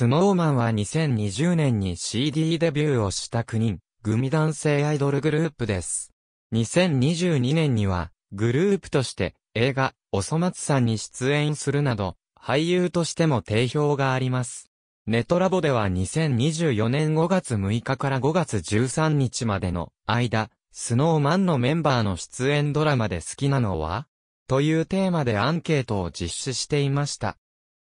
スノーマンは2020年に CD デビューをした9人、組男性アイドルグループです。2022年には、グループとして映画、おそ松さんに出演するなど、俳優としても定評があります。ネトラボでは2024年5月6日から5月13日までの間、スノーマンのメンバーの出演ドラマで好きなのはというテーマでアンケートを実施していました。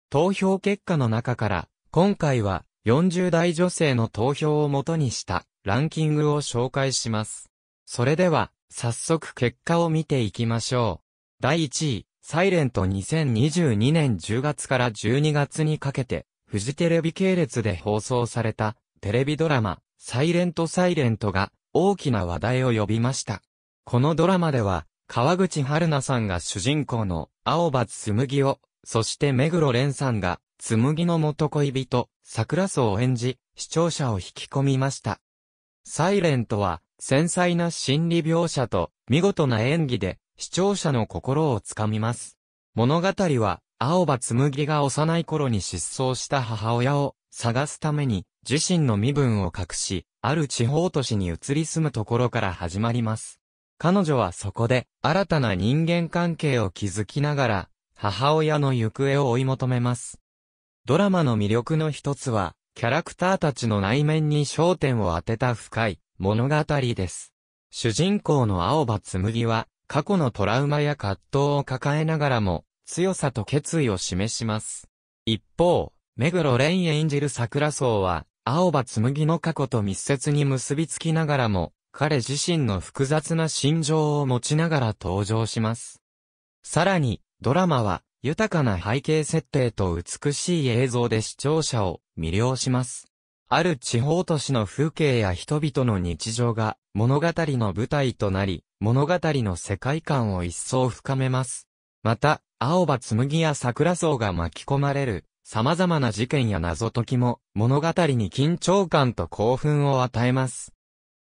投票結果の中から今回は40代女性の投票をもとにしたランキングを紹介します。それでは、早速結果を見ていきましょう。第1位、サイレント2022年10月から12月にかけて、フジテレビ系列で放送されたテレビドラマ、サイレントサイレントが大きな話題を呼びました。このドラマでは、川口春奈さんが主人公の青葉つむぎを、そして目黒蓮さんが紬の元恋人、桜草を演じ、視聴者を引き込みました。サイレントは、繊細な心理描写と、見事な演技で、視聴者の心をつかみます。物語は、青葉紬が幼い頃に失踪した母親を探すために、自身の身分を隠し、ある地方都市に移り住むところから始まります。彼女はそこで、新たな人間関係を築きながら、母親の行方を追い求めます。ドラマの魅力の一つは、キャラクターたちの内面に焦点を当てた深い物語です。主人公の青葉紬は、過去のトラウマや葛藤を抱えながらも、強さと決意を示します。一方、目黒蓮演じる桜草は、青葉紬の過去と密接に結びつきながらも、彼自身の複雑な心情を持ちながら登場します。さらに、ドラマは、豊かな背景設定と美しい映像で視聴者を魅了します。ある地方都市の風景や人々の日常が物語の舞台となり、物語の世界観を一層深めます。また、青葉紬や桜草が巻き込まれる様々な事件や謎解きも物語に緊張感と興奮を与えます。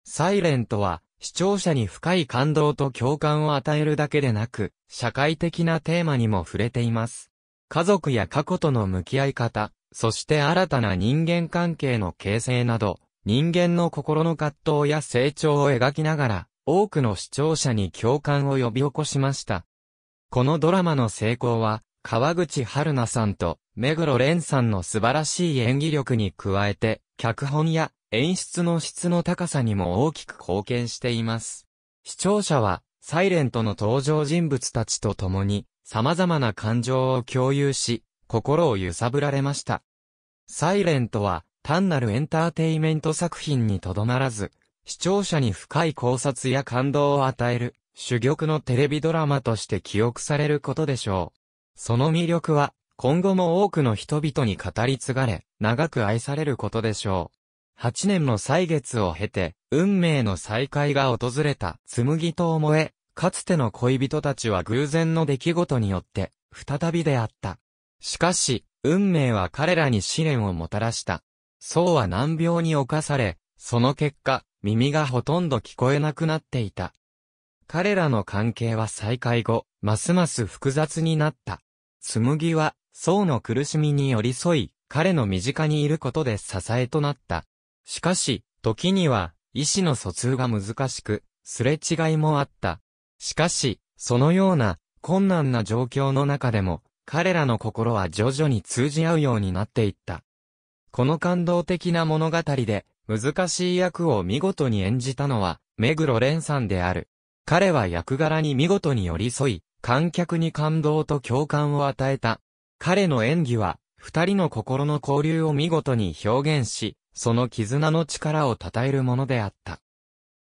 サイレントは視聴者に深い感動と共感を与えるだけでなく、社会的なテーマにも触れています。家族や過去との向き合い方、そして新たな人間関係の形成など、人間の心の葛藤や成長を描きながら、多くの視聴者に共感を呼び起こしました。このドラマの成功は、川口春奈さんと目黒蓮さんの素晴らしい演技力に加えて、脚本や演出の質の高さにも大きく貢献しています。視聴者は、サイレントの登場人物たちと共に、様々な感情を共有し、心を揺さぶられました。サイレントは、単なるエンターテイメント作品にとどまらず、視聴者に深い考察や感動を与える、主玉のテレビドラマとして記憶されることでしょう。その魅力は、今後も多くの人々に語り継がれ、長く愛されることでしょう。8年の歳月を経て、運命の再会が訪れた、紬と思え、かつての恋人たちは偶然の出来事によって、再び出会った。しかし、運命は彼らに試練をもたらした。そうは難病に侵され、その結果、耳がほとんど聞こえなくなっていた。彼らの関係は再会後、ますます複雑になった。紬は、僧の苦しみに寄り添い、彼の身近にいることで支えとなった。しかし、時には、意思の疎通が難しく、すれ違いもあった。しかし、そのような、困難な状況の中でも、彼らの心は徐々に通じ合うようになっていった。この感動的な物語で、難しい役を見事に演じたのは、目黒蓮さんである。彼は役柄に見事に寄り添い、観客に感動と共感を与えた。彼の演技は、二人の心の交流を見事に表現し、その絆の力を称えるものであった。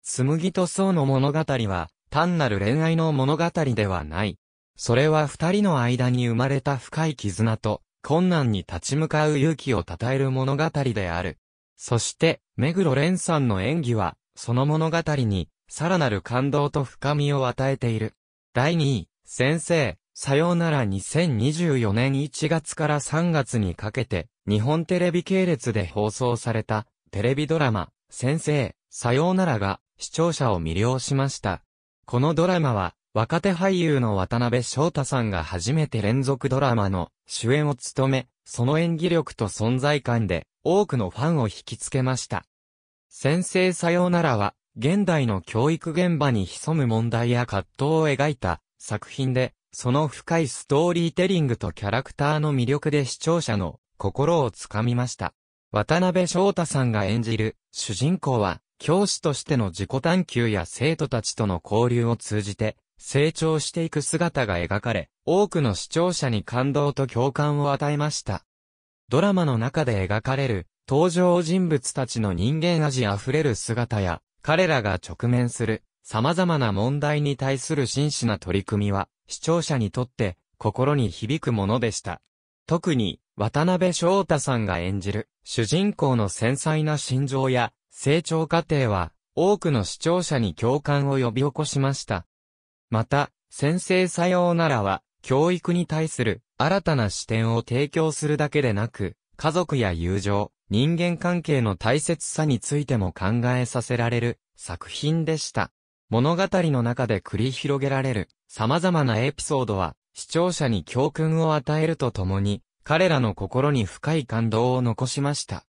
紬と僧の物語は、単なる恋愛の物語ではない。それは二人の間に生まれた深い絆と、困難に立ち向かう勇気を称える物語である。そして、目黒蓮さんの演技は、その物語に、さらなる感動と深みを与えている。第2位、先生、さようなら2024年1月から3月にかけて、日本テレビ系列で放送された、テレビドラマ、先生、さようならが、視聴者を魅了しました。このドラマは、若手俳優の渡辺翔太さんが初めて連続ドラマの主演を務め、その演技力と存在感で、多くのファンを引きつけました。先生さようならは、現代の教育現場に潜む問題や葛藤を描いた作品で、その深いストーリーテリングとキャラクターの魅力で視聴者の心をつかみました。渡辺翔太さんが演じる主人公は、教師としての自己探求や生徒たちとの交流を通じて、成長していく姿が描かれ、多くの視聴者に感動と共感を与えました。ドラマの中で描かれる、登場人物たちの人間味あふれる姿や、彼らが直面する、様々な問題に対する真摯な取り組みは、視聴者にとって、心に響くものでした。特に、渡辺翔太さんが演じる、主人公の繊細な心情や、成長過程は、多くの視聴者に共感を呼び起こしました。また、先生さようならは、教育に対する新たな視点を提供するだけでなく、家族や友情、人間関係の大切さについても考えさせられる作品でした。物語の中で繰り広げられる様々なエピソードは視聴者に教訓を与えるとともに彼らの心に深い感動を残しました。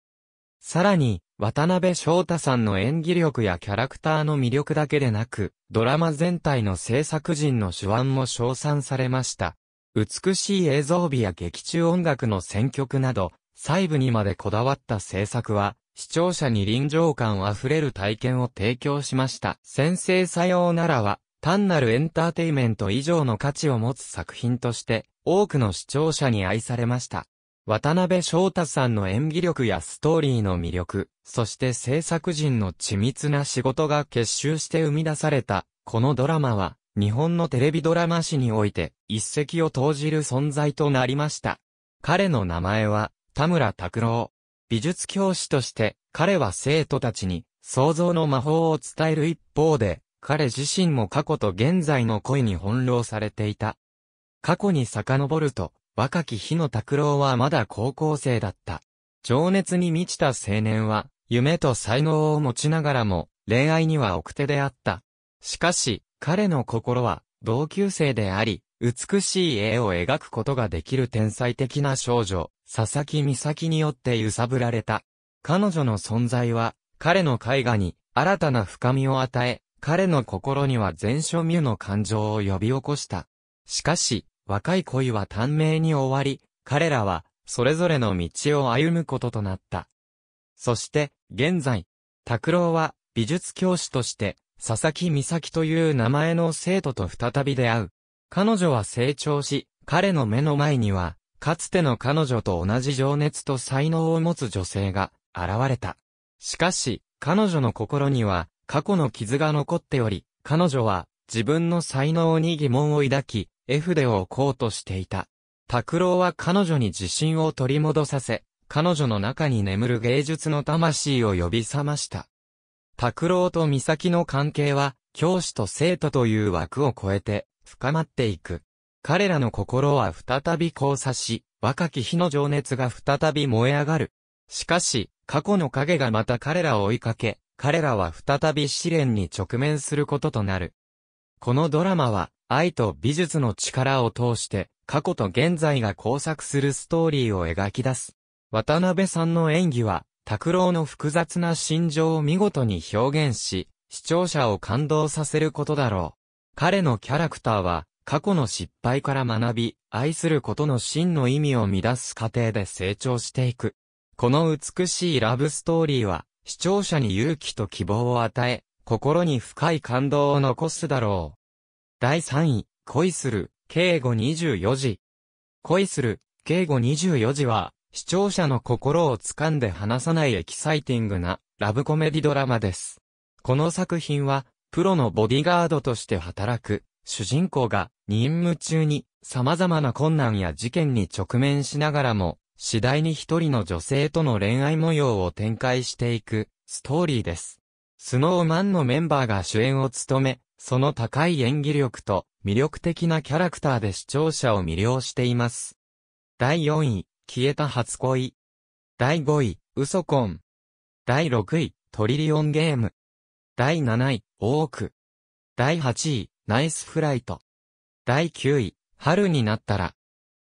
さらに、渡辺翔太さんの演技力やキャラクターの魅力だけでなく、ドラマ全体の制作陣の手腕も称賛されました。美しい映像美や劇中音楽の選曲など、細部にまでこだわった制作は、視聴者に臨場感あふれる体験を提供しました。先生さようならは、単なるエンターテイメント以上の価値を持つ作品として、多くの視聴者に愛されました。渡辺翔太さんの演技力やストーリーの魅力、そして制作陣の緻密な仕事が結集して生み出された、このドラマは、日本のテレビドラマ史において、一石を投じる存在となりました。彼の名前は、田村拓郎。美術教師として、彼は生徒たちに、創造の魔法を伝える一方で、彼自身も過去と現在の恋に翻弄されていた。過去に遡ると、若き日の拓郎はまだ高校生だった。情熱に満ちた青年は、夢と才能を持ちながらも、恋愛には奥手であった。しかし、彼の心は、同級生であり、美しい絵を描くことができる天才的な少女、佐々木美咲によって揺さぶられた。彼女の存在は、彼の絵画に新たな深みを与え、彼の心には全書ミュの感情を呼び起こした。しかし、若い恋は短命に終わり、彼らは、それぞれの道を歩むこととなった。そして、現在、拓郎は、美術教師として、佐々木美咲という名前の生徒と再び出会う。彼女は成長し、彼の目の前には、かつての彼女と同じ情熱と才能を持つ女性が、現れた。しかし、彼女の心には、過去の傷が残っており、彼女は、自分の才能に疑問を抱き、絵筆を置こうとしていた。拓郎は彼女に自信を取り戻させ、彼女の中に眠る芸術の魂を呼び覚ました。拓郎と美咲の関係は、教師と生徒という枠を超えて、深まっていく。彼らの心は再び交差し、若き日の情熱が再び燃え上がる。しかし、過去の影がまた彼らを追いかけ、彼らは再び試練に直面することとなる。このドラマは、愛と美術の力を通して、過去と現在が交錯するストーリーを描き出す。渡辺さんの演技は、拓郎の複雑な心情を見事に表現し、視聴者を感動させることだろう。彼のキャラクターは、過去の失敗から学び、愛することの真の意味を乱す過程で成長していく。この美しいラブストーリーは、視聴者に勇気と希望を与え、心に深い感動を残すだろう。第3位、恋する、敬語24時。恋する、敬語24時は、視聴者の心を掴んで離さないエキサイティングな、ラブコメディドラマです。この作品は、プロのボディガードとして働く、主人公が、任務中に、様々な困難や事件に直面しながらも、次第に一人の女性との恋愛模様を展開していく、ストーリーです。スノーマンのメンバーが主演を務め、その高い演技力と魅力的なキャラクターで視聴者を魅了しています。第4位、消えた初恋。第5位、ウソコン。第6位、トリリオンゲーム。第7位、オーク。第8位、ナイスフライト。第9位、春になったら。